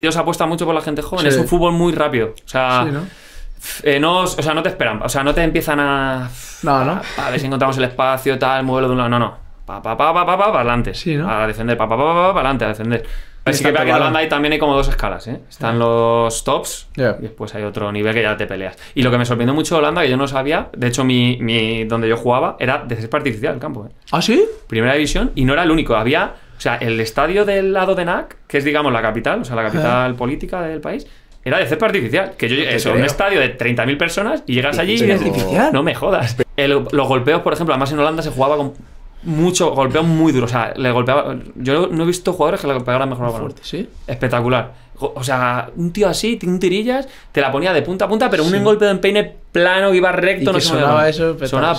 Dios apuesta mucho por la gente joven. Es un fútbol muy rápido. O sea, ¿no? Eh, ¿no? o sea, no te esperan. O sea, no te empiezan a. No, ¿no? A, ver si encontramos el espacio, tal, modelo de un lado. No, no. Pa, pa, pa, pa, pa, para adelante. Sí, ¿no? A defender. Pa, pa, pa, pa, para adelante, a defender. Así que, que Holanda ahí también hay como dos escalas, ¿eh? Están los tops y después hay otro nivel que ya te peleas. Y lo que me sorprendió mucho de Holanda, que yo no sabía, de hecho, mi, mi donde yo jugaba era de césped artificial el campo. ¿eh? ¿Ah, sí? Primera división y no era el único. Había o sea, el estadio del lado de NAC, que es, digamos, la capital, o sea, la capital política del país, era de cepa artificial. Que yo, eso, un estadio de 30.000 personas y llegas allí y artificial. no me jodas. los golpeos, por ejemplo, además en Holanda se jugaba con mucho golpeo muy duro. O sea, le golpeaba. Yo no he visto jugadores que le golpearan mejor la Fuerte, ¿sí? Espectacular. O sea, un tío así, un tirillas, te la ponía de punta a punta, pero un golpe de empeine plano que iba recto, no sonaba eso. Sonaba